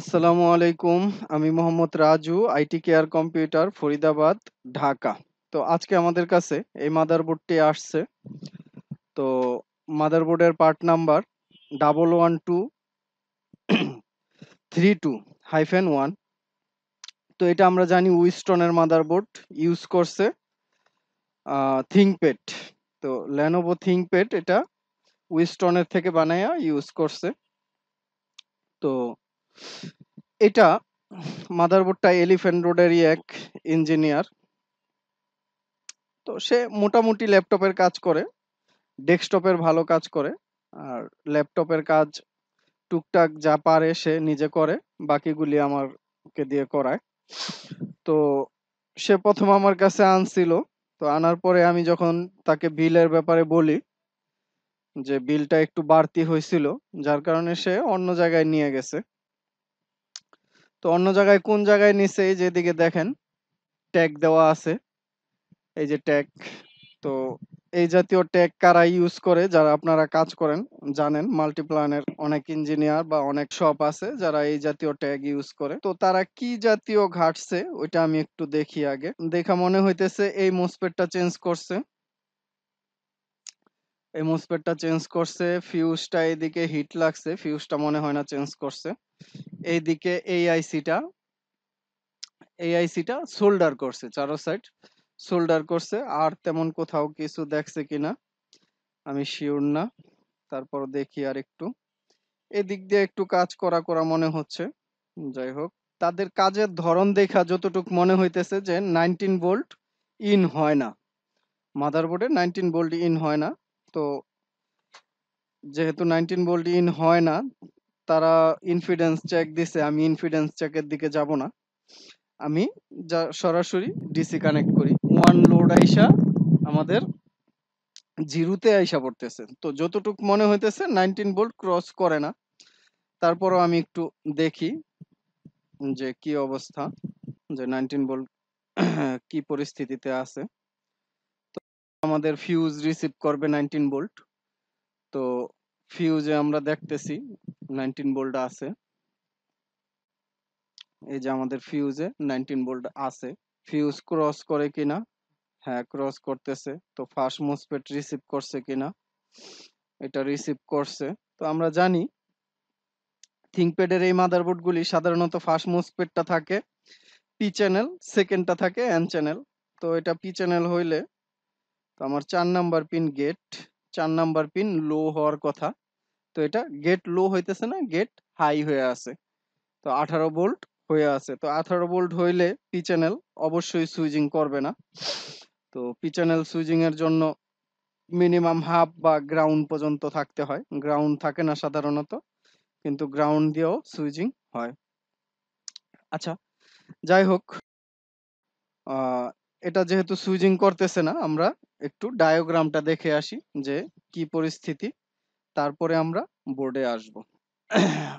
আসসালামু আলাইকুম আমি Mohammad Raju IT care computer Faridabad Dhaka তো আজকে আমাদের কাছে এই মাদারবোর্ডটি আসছে তো মাদারবোর্ডের part number double one two three two hyphen one তো এটা আমরা জানি উইস্টনের মাদারবোর্ড ইউজ করছে থিঙ্কপ্যাড তো ল্যানোভো থিঙ্কপ্যাড এটা উইস্টনের থেকে বানায়া ইউজ করছে তো এটা মাদারবোর্ডটা এলিফ্যান্ট রোডেরই এক ইঞ্জিনিয়ার তো সে মোটামুটি ল্যাপটপের কাজ করে ডেস্কটপের ভালো কাজ করে আর ল্যাপটপের কাজ টুকটাক যা পারে সে নিজে করে বাকিগুলি আমারকে দিয়ে করায় তো সে প্রথম আমার কাছে আনছিল তো আনার পরে আমি যখন তাকে বিলের ব্যাপারে বলি যে বিলটা একটু বাড়তি হয়েছিল যার কারণে সে অন্য জায়গায় নিয়ে গেছে তো অন্য জায়গায় কোন জায়গায় নিছে এই যেদিকে দেখেন ট্যাগ দেওয়া আছে এই যে ট্যাগ তো এই জাতীয় ট্যাগ কারা ইউজ করে যারা আপনারা কাজ করেন জানেন মাল্টিপ্লানের অনেক ইঞ্জিনিয়ার বা অনেক শপ আছে যারা এই জাতীয় ট্যাগ ইউজ করে তো তারা কি জাতীয় ঘাটছে ওইটা আমি একটু দেখি আগে দেখা মনে হইতেছে এই মোসপেটটা চেঞ্জ করছে এই চেঞ্জ করছে ফিউজটা এদিকে হিট লাগছে ফিউজটা মনে হয় না চেঞ্জ করছে এইদিকে এই আইসিটা এই আইসিটা সোল্ডার করছে চারো সাইড সোল্ডার করছে আর তেমন কোথাও কিছু দেখছে কিনা আমি শিওর না তারপর দেখি আর একটু এদিক দিয়ে একটু কাজ করা করা মনে হচ্ছে যাই হোক তাদের কাজের ধরন দেখা যতটুক মনে হইতেছে যে নাইনটিন বোল্ট ইন হয় না মাদারবোর্ডে নাইনটিন বোল্ট ইন হয় না তো যেহেতু নাইনটিন বোল্ড ইন হয় না তারা ইনফিডেন্স চেক দিছে আমি ইনফিডেন্স চেকের দিকে যাব না আমি যা সরাসরি ডিসি কানেক্ট করি ওয়ান লোড আইসা আমাদের জিরুতে আইসা পড়তেছে তো যতটুক মনে হইতেছে নাইনটিন বোল্ট ক্রস করে না তারপরও আমি একটু দেখি যে কি অবস্থা যে নাইনটিন বোল্ট কি পরিস্থিতিতে আছে আমাদের ফিউজ রিসিভ করবে 19 বোল্ট তো ফিউজে আমরা দেখতেছি 19 বোল্ট আছে এই যে আমাদের ফিউজে 19 বোল্ট আছে ফিউজ ক্রস করে কিনা হ্যাঁ ক্রস করতেছে তো ফার্স্ট মোসফেট রিসিভ করছে কিনা এটা রিসিভ করছে তো আমরা জানি থিংকপ্যাডের এই মাদারবোর্ডগুলি সাধারণত ফার্স্ট মোসফেটটা থাকে পি চ্যানেল সেকেন্ডটা থাকে এন চ্যানেল তো এটা পি চ্যানেল হইলে তো আমার চার নাম্বার পিন গেট চার নাম্বার পিন লো হওয়ার কথা তো এটা গেট লো হইতেছে না গেট হাই হয়ে আছে তো আঠারো বোল্ট হয়ে আছে তো আঠারো বোল্ট হইলে পি চ্যানেল অবশ্যই সুইচিং করবে না তো পি চ্যানেল সুইচিং এর জন্য মিনিমাম হাফ বা গ্রাউন্ড পর্যন্ত থাকতে হয় গ্রাউন্ড থাকে না সাধারণত কিন্তু গ্রাউন্ড দিয়েও সুইচিং হয় আচ্ছা যাই হোক এটা যেহেতু সুইচিং করতেছে না আমরা একটু ডায়োগ্রামটা দেখে আসি যে কি পরিস্থিতি তারপরে আমরা বোর্ডে আসব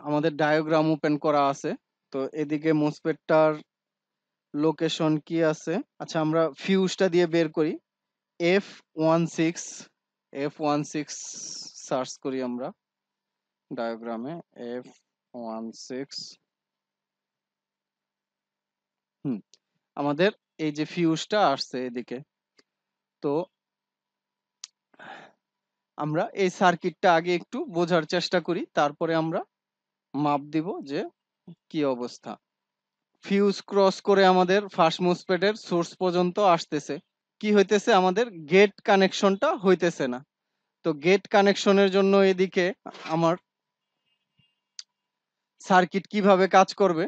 আমাদের ডায়োগ্রাম ওপেন করা আছে তো এদিকে মোসপেটটার লোকেশন কি আছে আচ্ছা আমরা ফিউজটা দিয়ে বের করি F one six F one six search করি আমরা ডায়োগ্রামে এফ ওয়ান সিক্স হুম আমাদের এই যে ফিউজটা আসছে এদিকে তো আমরা এই সার্কিটটা আগে একটু বোঝার চেষ্টা করি তারপরে আমরা মাপ দিব যে কি অবস্থা ফিউজ ক্রস করে আমাদের ফার্স্ট মুসপেটের সোর্স পর্যন্ত আসতেছে কি হইতেছে আমাদের গেট কানেকশনটা হইতেছে না তো গেট কানেকশনের জন্য এদিকে আমার সার্কিট কিভাবে কাজ করবে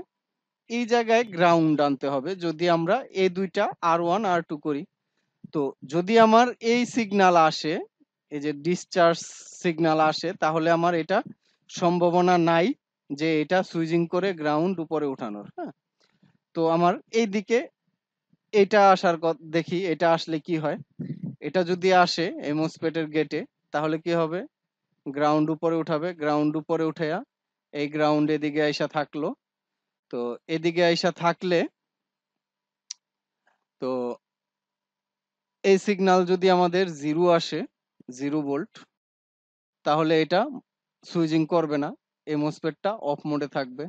এই জায়গায় গ্রাউন্ড আনতে হবে যদি আমরা এ দুইটা আর ওয়ান আর টু করি তো যদি আমার এই সিগনাল আসে এই যে ডিসচার্জ সিগনাল আসে তাহলে আমার এটা সম্ভাবনা নাই যে এটা সুইজিং করে গ্রাউন্ড উপরে উঠানোর হ্যাঁ তো আমার এই দিকে এটা আসার দেখি এটা আসলে কি হয় এটা যদি আসে এমোসপেটের গেটে তাহলে কি হবে গ্রাউন্ড উপরে উঠাবে গ্রাউন্ড উপরে উঠাইয়া এই গ্রাউন্ড এদিকে আইসা থাকলো তো এদিকে আইসা থাকলে তো এই সিগনাল যদি আমাদের জিরো আসে জিরো ভোল্ট তাহলে এটা সুইচিং করবে না এই মোসপেটটা অফ মোডে থাকবে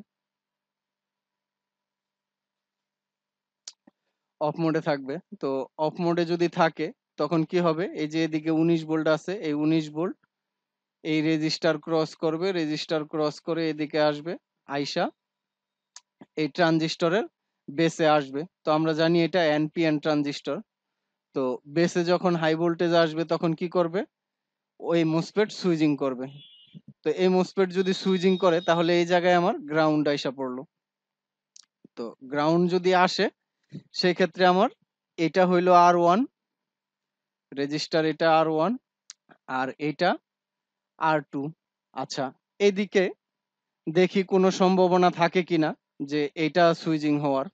অফ মোডে থাকবে তো অফ মোডে যদি থাকে তখন কি হবে এই যে এদিকে উনিশ ভোল্ট আছে এই উনিশ ভোল্ট এই রেজিস্টার ক্রস করবে রেজিস্টার ক্রস করে এদিকে আসবে আইসা এই ট্রানজিস্টরের বেসে আসবে তো আমরা জানি এটা এনপিএন ট্রানজিস্টর তো বেসে যখন হাই ভোল্টেজ আসবে তখন কি করবে ওই মোসপেট সুইজিং করবে তো এই মোসপেট যদি সুইজিং করে তাহলে এই জায়গায় আমার গ্রাউন্ড আইসা পড়লো তো গ্রাউন্ড যদি আসে সেই ক্ষেত্রে আমার এটা হইলো আর ওয়ান রেজিস্টার এটা আর ওয়ান আর এটা আর টু আচ্ছা এদিকে দেখি কোনো সম্ভাবনা থাকে কিনা যে এটা সুইজিং হওয়ার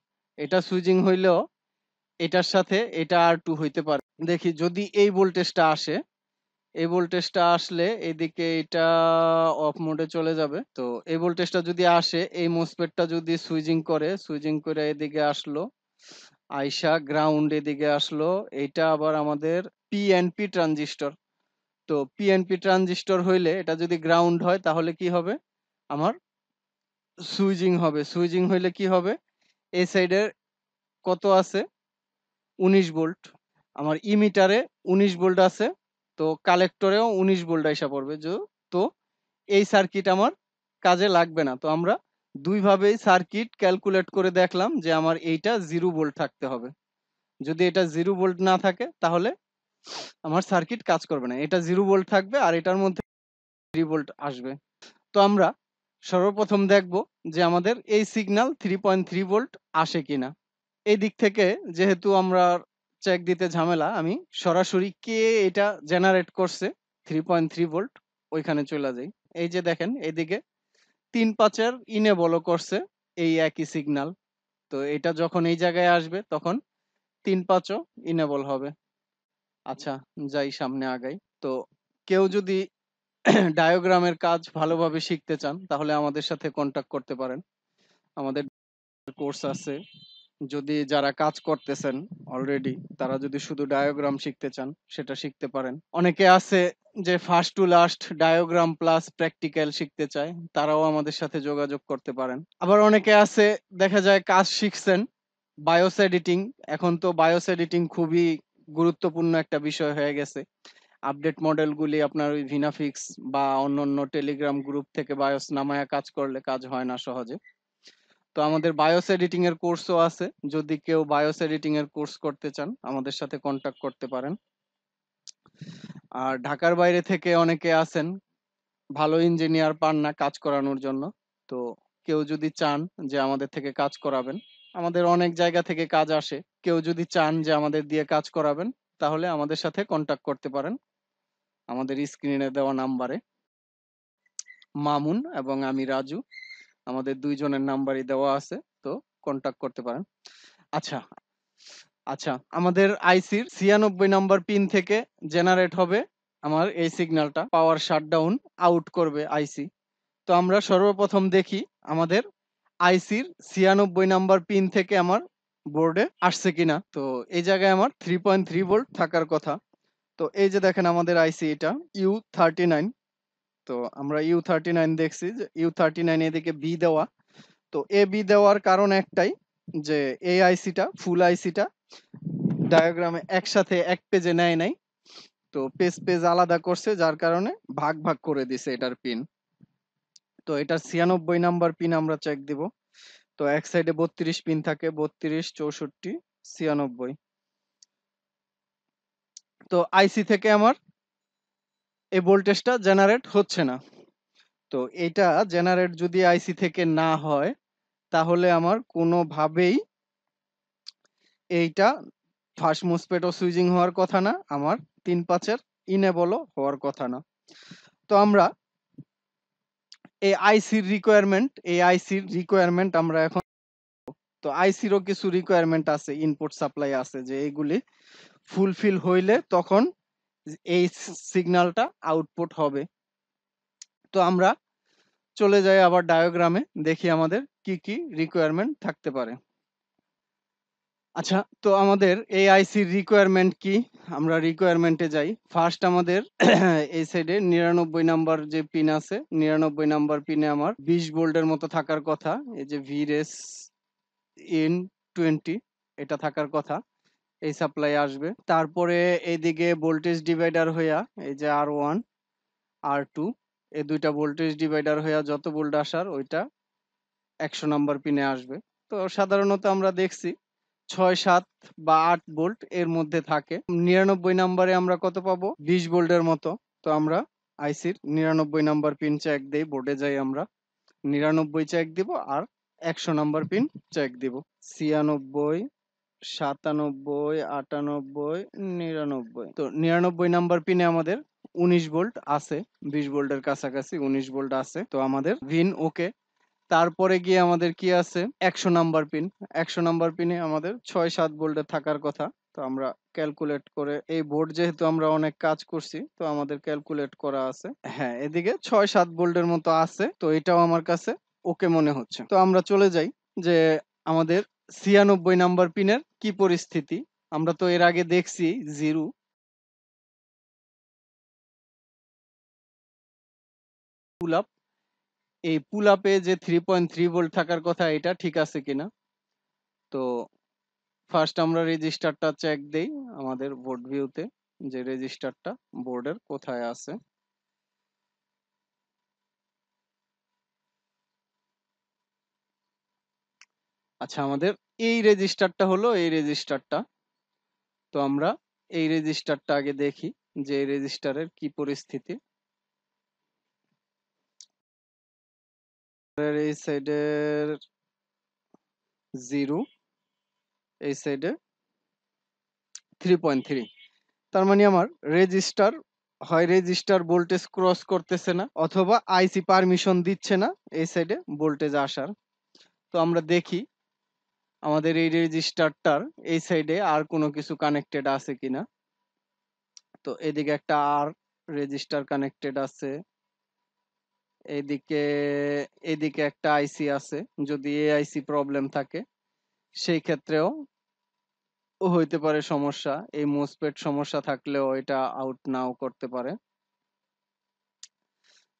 এটা সুইজিং হইলেও এটার সাথে এটা আর টু হইতে পারে দেখি যদি এই ভোল্টেজটা আসে এই ভোল্টেজটা আসলে এদিকে এটা অফ মোডে চলে যাবে তো এই ভোল্টেজটা যদি আসে এই মোসপেটটা যদি সুইজিং করে সুইজিং করে এদিকে আসলো আইসা গ্রাউন্ড এদিকে আসলো এটা আবার আমাদের পিএনপি ট্রানজিস্টর তো পিএনপি ট্রানজিস্টর হইলে এটা যদি গ্রাউন্ড হয় তাহলে কি হবে আমার সুইজিং হবে সুইজিং হইলে কি হবে এই সাইডের কত আছে উনিশ ভোল্ট আমার ইমিটারে উনিশ ভোল্ট আছে তো কালেক্টরেও উনিশ ভোল্ট আইসা পড়বে যে তো এই সার্কিট আমার কাজে লাগবে না তো আমরা দুইভাবেই সার্কিট ক্যালকুলেট করে দেখলাম যে আমার এইটা জিরো ভোল্ট থাকতে হবে যদি এটা জিরো ভোল্ট না থাকে তাহলে আমার সার্কিট কাজ করবে না এটা জিরো ভোল্ট থাকবে আর এটার মধ্যে থ্রি ভোল্ট আসবে তো আমরা সর্বপ্রথম দেখব যে আমাদের এই signal three point three volt আসে কিনা এই দিক থেকে যেহেতু আমরা চেক দিতে ঝামেলা আমি সরাসরি কে এটা জেনারেট করছে থ্রি পয়েন্ট থ্রি ভোল্ট ওইখানে চলে যাই এই যে দেখেন এইদিকে তিন পাঁচের ইনে বলো করছে এই একই সিগনাল তো এটা যখন এই জায়গায় আসবে তখন তিন পাঁচও ইনেবল হবে আচ্ছা যাই সামনে আগাই তো কেউ যদি ডায়োগ্রামের কাজ ভালোভাবে শিখতে চান তাহলে আমাদের সাথে কন্ট্যাক্ট করতে পারেন আমাদের কোর্স আছে যদি যারা কাজ করতেছেন অলরেডি তারা যদি শুধু ডায়োগ্রাম শিখতে চান সেটা শিখতে পারেন অনেকে আছে যে first to last diagram plus practical শিখতে চায় তারাও আমাদের সাথে যোগাযোগ করতে পারেন আবার অনেকে আছে দেখা যায় কাজ শিখছেন বায়োস এডিটিং এখন তো বায়োস এডিটিং খুবই গুরুত্বপূর্ণ একটা বিষয় হয়ে গেছে আপডেট মডেলগুলি আপনার ওই ভিনাফিক্স বা অন্য অন্য টেলিগ্রাম গ্রুপ থেকে বায়োস নামায়া কাজ করলে কাজ হয় না সহজে তো আমাদের বায়োস এডিটিং এর কোর্সও আছে যদি কেউ বায়োস এডিটিং এর কোর্স করতে চান আমাদের সাথে কন্ট্যাক্ট করতে পারেন আর ঢাকার বাইরে থেকে অনেকে আছেন ভালো ইঞ্জিনিয়ার পান না কাজ করানোর জন্য তো কেউ যদি চান যে আমাদের থেকে কাজ করাবেন আমাদের অনেক জায়গা থেকে কাজ আসে কেউ যদি চান যে আমাদের দিয়ে কাজ করাবেন তাহলে আমাদের সাথে কন্ট্যাক্ট করতে পারেন আমাদের স্ক্রিনে দেওয়া নাম্বারে মামুন এবং আমি রাজু আমাদের দুইজনের নাম্বারই দেওয়া আছে তো কন্ট্যাক্ট করতে পারেন আচ্ছা আচ্ছা আমাদের আইসির ছিয়ানব্বই নাম্বার পিন থেকে জেনারেট হবে আমার এই সিগন্যালটা পাওয়ার শাটডাউন আউট করবে আইসি তো আমরা সর্বপ্রথম দেখি আমাদের আইসির ছিয়ানব্বই নাম্বার পিন থেকে আমার বোর্ডে আসছে কিনা তো এই জায়গায় আমার থ্রি পয়েন্ট থ্রি ভোল্ট থাকার কথা তো এই যে দেখেন আমাদের আইসি এটা ইউ থার্টি নাইন তো আমরা ইউ থার্টি নাইন দেখছি ইউ থার্টি নাইন এদিকে বি দেওয়া তো এ বি দেওয়ার কারণ একটাই যে এ আইসিটা ফুল আইসিটা ডায়াগ্রামে একসাথে এক পেজে নেয় নাই তো পেজ পেজ আলাদা করছে যার কারণে ভাগ ভাগ করে দিছে এটার পিন তো এটার ছিয়ানব্বই নাম্বার পিন আমরা চেক দিব তো এক সাইডে বত্রিশ পিন থাকে বত্রিশ চৌষট্টি ছিয়ানব্বই তো আইসি থেকে আমার এই ভোল্টেজটা জেনারেট হচ্ছে না তো এটা জেনারেট যদি আইসি থেকে না হয় তাহলে আমার কোনোভাবেই এইটা ফার্স্ট ও সুইজিং হওয়ার কথা না আমার তিন পাঁচের ইনেবলও হওয়ার কথা না তো আমরা এই আইসির রিকোয়ারমেন্ট এই আইসির রিকোয়ারমেন্ট আমরা এখন তো আইসিরও কিছু রিকোয়ারমেন্ট আছে ইনপুট সাপ্লাই আছে যে এইগুলি ফুলফিল হইলে তখন এই সিগন্যালটা আউটপুট হবে তো আমরা চলে যাই আবার ডায়োগ্রামে দেখি আমাদের কি কি রিকোয়ারমেন্ট থাকতে পারে আচ্ছা তো আমাদের এই আইসির রিকোয়ারমেন্ট কি আমরা রিকোয়ারমেন্টে যাই ফার্স্ট আমাদের এই সাইডে নিরানব্বই নাম্বার যে পিন আছে নিরানব্বই নাম্বার পিনে আমার বিশ বোল্ডের মতো থাকার কথা এই যে ভিরেস ইন টোয়েন্টি এটা থাকার কথা এই সাপ্লাই আসবে তারপরে এইদিকে ভোল্টেজ ডিভাইডার হইয়া এই যে আর ওয়ান আর টু এই দুইটা ভোল্টেজ ডিভাইডার হইয়া যত ভোল্ট আসার ওইটা একশো নম্বর পিনে আসবে তো সাধারণত আমরা দেখছি ছয় সাত বা আট ভোল্ট এর মধ্যে থাকে নিরানব্বই নাম্বারে আমরা কত পাবো বিশ ভোল্টের মতো তো আমরা আইসির নিরানব্বই নাম্বার পিন চেক দেই বোর্ডে যাই আমরা নিরানব্বই চেক দিব আর একশো নাম্বার পিন চেক দিব ছিয়ানব্বই সাতানব্বই আটানব্বই নিরানব্বই তো নিরানব্বই নাম্বার পিনে আমাদের উনিশ ভোল্ট আছে বিশ ভোল্টের কাছাকাছি উনিশ ভোল্ট আছে তো আমাদের ভিন ওকে তারপরে গিয়ে আমাদের কি আছে একশো নাম্বার পিন একশো নাম্বার পিনে আমাদের ছয় সাত ভোল্টে থাকার কথা তো আমরা ক্যালকুলেট করে এই বোর্ড যেহেতু আমরা অনেক কাজ করছি তো আমাদের ক্যালকুলেট করা আছে হ্যাঁ এদিকে ছয় সাত বোল্টের মতো আছে তো এটাও আমার কাছে ওকে মনে হচ্ছে তো আমরা চলে যাই যে আমাদের ছিয়ানব্বই নাম্বার পিনের কি পরিস্থিতি আমরা তো এর আগে দেখছি জিরো পুল আপ এই পুল আপে যে থ্রি পয়েন্ট থ্রি ভোল্ট থাকার কথা এটা ঠিক আছে কিনা তো ফার্স্ট আমরা রেজিস্টারটা চেক দেই আমাদের বোর্ড ভিউতে যে রেজিস্টারটা বোর্ডের কোথায় আছে আচ্ছা আমাদের এই রেজিস্টারটা হলো এই রেজিস্টারটা তো আমরা এই রেজিস্টারটা আগে দেখি যে এই রেজিস্টারের কি পরিস্থিতি এই সাইডের জিরো এই সাইডে থ্রি পয়েন্ট থ্রি তার মানে আমার রেজিস্টার হয় রেজিস্টার ভোল্টেজ ক্রস করতেছে না অথবা আইসি পারমিশন দিচ্ছে না এই সাইডে ভোল্টেজ আসার তো আমরা দেখি আমাদের এই রেজিস্টারটার এই সাইডে আর কোনো কিছু কানেক্টেড আছে কিনা তো এদিকে একটা আর রেজিস্টার কানেক্টেড আছে এদিকে এদিকে একটা আইসি আছে যদি এ আইসি প্রবলেম থাকে সেই ক্ষেত্রেও হইতে পারে সমস্যা এই মোসপেট সমস্যা থাকলেও এটা আউট নাও করতে পারে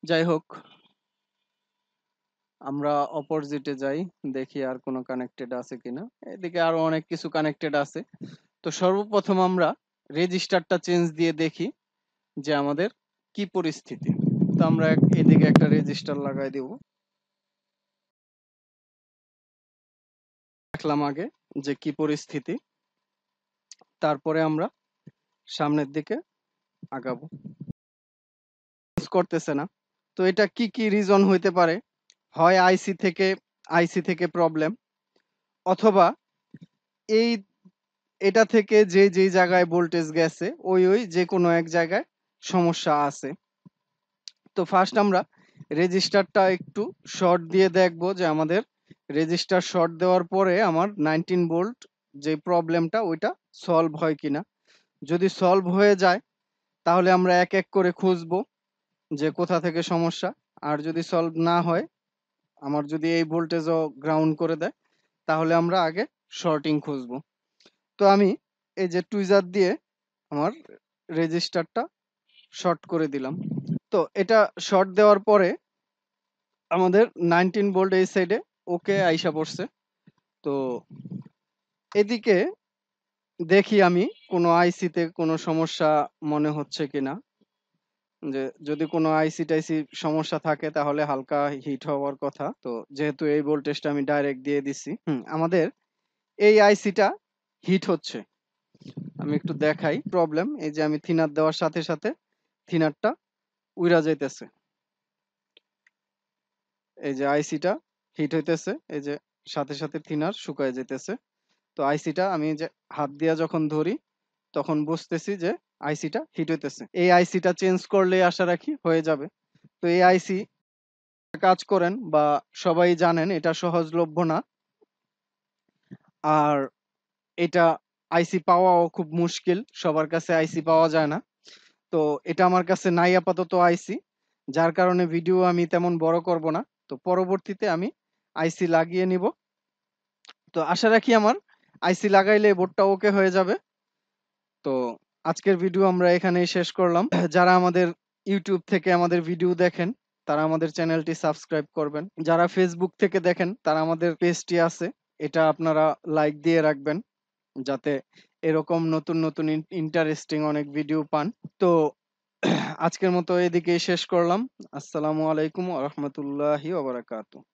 যাই হোক আমরা অপোজিটে যাই দেখি আর কোনো কানেক্টেড আছে কিনা এদিকে আরো অনেক কিছু কানেক্টেড আছে তো সর্বপ্রথম আমরা রেজিস্টারটা চেঞ্জ দিয়ে দেখি যে আমাদের কি পরিস্থিতি তো আমরা এদিকে একটা রেজিস্টার লাগাই দেব দেখলাম আগে যে কি পরিস্থিতি তারপরে আমরা সামনের দিকে আগাবো করতেছে না তো এটা কি কি রিজন হইতে পারে হয় আইসি থেকে আইসি থেকে প্রবলেম অথবা এই এটা থেকে যে যে জায়গায় ভোল্টেজ গেছে ওই ওই যে কোনো এক জায়গায় সমস্যা আছে তো ফার্স্ট আমরা রেজিস্টারটা একটু শর্ট দিয়ে দেখব যে আমাদের রেজিস্টার শর্ট দেওয়ার পরে আমার নাইনটিন ভোল্ট যে প্রবলেমটা ওইটা সলভ হয় কিনা যদি সলভ হয়ে যায় তাহলে আমরা এক এক করে খুঁজব যে কোথা থেকে সমস্যা আর যদি সলভ না হয় আমার যদি এই ভোল্টেজও গ্রাউন্ড করে দেয় তাহলে আমরা আগে শর্টিং খুঁজব তো আমি এই যে টুইজার দিয়ে আমার রেজিস্টারটা শর্ট করে দিলাম তো এটা শর্ট দেওয়ার পরে আমাদের নাইনটিন ভোল্ট এই সাইডে ওকে আইসা পড়ছে তো এদিকে দেখি আমি কোনো আইসিতে কোনো সমস্যা মনে হচ্ছে কিনা যে যদি কোনো আইসি টাইসি সমস্যা থাকে তাহলে হালকা হিট হওয়ার কথা তো যেহেতু এই ভোল্টেজটা আমি ডাইরেক্ট দিয়ে দিছি আমাদের এই আইসিটা হিট হচ্ছে আমি একটু দেখাই প্রবলেম এই যে আমি থিনার দেওয়ার সাথে সাথে থিনারটা উইরা যাইতেছে এই যে আইসিটা হিট হইতেছে এই যে সাথে সাথে থিনার শুকায় যাইতেছে তো আইসিটা আমি যে হাত দিয়া যখন ধরি তখন বুঝতেছি যে আইসিটা হিট হইতেছে এই আইসিটা চেঞ্জ করলে আশা রাখি হয়ে যাবে তো এই আইসি কাজ করেন বা সবাই জানেন এটা সহজলভ্য না আর এটা আইসি পাওয়াও খুব মুশকিল সবার কাছে আইসি পাওয়া যায় না তো এটা আমার কাছে নাই আপাতত আইসি যার কারণে ভিডিও আমি তেমন বড় করব না তো পরবর্তীতে আমি আইসি লাগিয়ে নিব তো আশা রাখি আমার আইসি লাগাইলে বোর্ডটা ওকে হয়ে যাবে তো আজকের ভিডিও আমরা এখানেই শেষ করলাম যারা আমাদের ইউটিউব থেকে আমাদের ভিডিও দেখেন তারা আমাদের চ্যানেলটি সাবস্ক্রাইব করবেন যারা ফেসবুক থেকে দেখেন তারা আমাদের পেজটি আছে এটা আপনারা লাইক দিয়ে রাখবেন যাতে এরকম নতুন নতুন ইন্টারেস্টিং অনেক ভিডিও পান তো আজকের মতো এদিকে শেষ করলাম আসসালামু আলাইকুম রহমতুল্লাহি